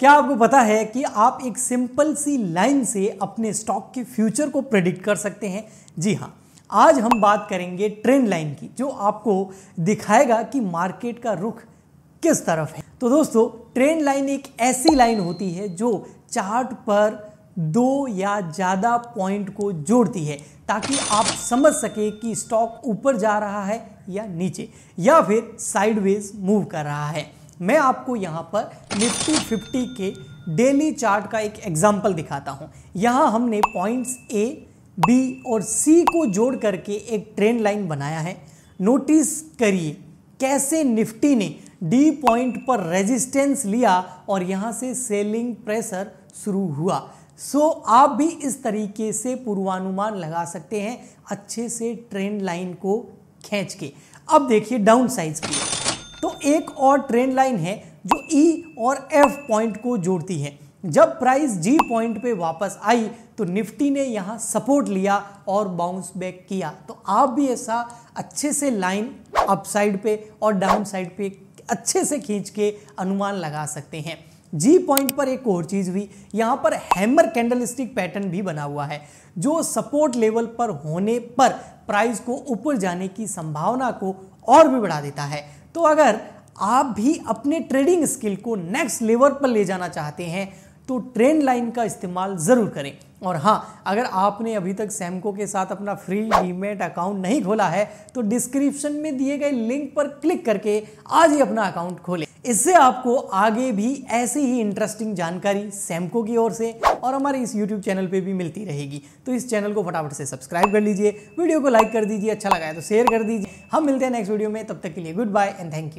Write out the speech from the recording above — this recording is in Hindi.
क्या आपको पता है कि आप एक सिंपल सी लाइन से अपने स्टॉक के फ्यूचर को प्रेडिक्ट कर सकते हैं जी हाँ आज हम बात करेंगे ट्रेंड लाइन की जो आपको दिखाएगा कि मार्केट का रुख किस तरफ है तो दोस्तों ट्रेंड लाइन एक ऐसी लाइन होती है जो चार्ट पर दो या ज़्यादा पॉइंट को जोड़ती है ताकि आप समझ सके कि स्टॉक ऊपर जा रहा है या नीचे या फिर साइडवेज मूव कर रहा है मैं आपको यहाँ पर निफ्टी फिफ्टी के डेली चार्ट का एक एग्जाम्पल दिखाता हूँ यहाँ हमने पॉइंट्स ए बी और सी को जोड़ करके एक ट्रेंड लाइन बनाया है नोटिस करिए कैसे निफ्टी ने डी पॉइंट पर रेजिस्टेंस लिया और यहाँ से सेलिंग प्रेशर शुरू हुआ सो so, आप भी इस तरीके से पूर्वानुमान लगा सकते हैं अच्छे से ट्रेंड लाइन को खींच के अब देखिए डाउन साइज की तो एक और ट्रेंड लाइन है जो ई e और एफ पॉइंट को जोड़ती है जब प्राइस जी पॉइंट पे वापस आई तो निफ्टी ने यहाँ सपोर्ट लिया और बाउंस बैक किया तो आप भी ऐसा अच्छे से लाइन अपसाइड पे और डाउन साइड पे अच्छे से खींच के अनुमान लगा सकते हैं जी पॉइंट पर एक और चीज़ हुई यहाँ पर हैमर कैंडलस्टिक पैटर्न भी बना हुआ है जो सपोर्ट लेवल पर होने पर प्राइस को ऊपर जाने की संभावना को और भी बढ़ा देता है तो अगर आप भी अपने ट्रेडिंग स्किल को नेक्स्ट लेवल पर ले जाना चाहते हैं तो ट्रेन लाइन का इस्तेमाल ज़रूर करें और हाँ अगर आपने अभी तक सैमको के साथ अपना फ्री डीमेट अकाउंट नहीं खोला है तो डिस्क्रिप्शन में दिए गए लिंक पर क्लिक करके आज ही अपना अकाउंट खोलें इससे आपको आगे भी ऐसी ही इंटरेस्टिंग जानकारी सैमको की ओर से और हमारे इस यूट्यूब चैनल पे भी मिलती रहेगी तो इस चैनल को फटाफट से सब्सक्राइब कर लीजिए वीडियो को लाइक कर दीजिए अच्छा लगा है तो शेयर कर दीजिए हम मिलते हैं नेक्स्ट वीडियो में तब तक के लिए good bye and thank you